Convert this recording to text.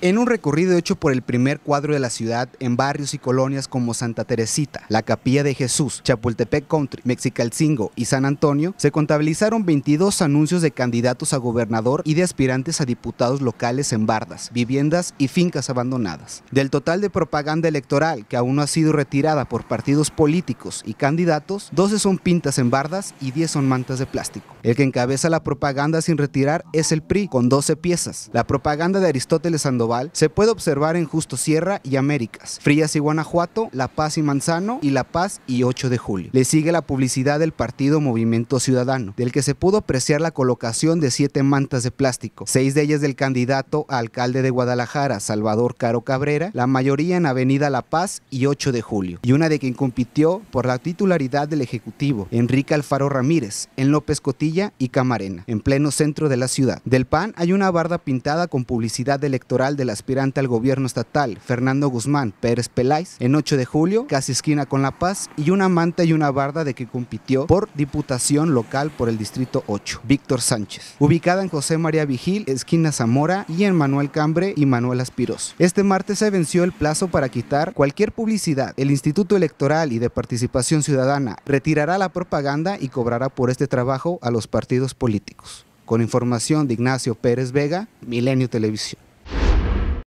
en un recorrido hecho por el primer cuadro de la ciudad en barrios y colonias como Santa Teresita, la Capilla de Jesús, Chapultepec Country, Mexicalcingo y San Antonio, se contabilizaron 22 anuncios de candidatos a gobernador y de aspirantes a diputados locales en bardas, viviendas y fincas abandonadas. Del total de propaganda electoral que aún no ha sido retirada por partidos políticos y candidatos, 12 son pintas en bardas y 10 son mantas de plástico. El que encabeza la propaganda sin retirar es el PRI, con 12 piezas. La propaganda de Aristóteles Sandoval se puede observar en Justo Sierra y Américas, Frías y Guanajuato, La Paz y Manzano y La Paz y 8 de julio. Le sigue la publicidad del partido Movimiento Ciudadano, del que se pudo apreciar la colocación de siete mantas de plástico, seis de ellas del candidato a alcalde de Guadalajara, Salvador Caro Cabrera, la mayoría en Avenida La Paz y 8 de julio, y una de quien compitió por la titularidad del Ejecutivo, Enrique Alfaro Ramírez, en López Cotilla y Camarena, en pleno centro de la ciudad. Del PAN hay una barda pintada con publicidad electoral del aspirante al gobierno estatal, Fernando Guzmán Pérez Peláez, en 8 de julio, casi esquina con La Paz, y una manta y una barda de que compitió por diputación local por el Distrito 8, Víctor Sánchez. Ubicada en José María Vigil, esquina Zamora, y en Manuel Cambre y Manuel Aspiros. Este martes se venció el plazo para quitar cualquier publicidad. El Instituto Electoral y de Participación Ciudadana retirará la propaganda y cobrará por este trabajo a los partidos políticos. Con información de Ignacio Pérez Vega, Milenio Televisión.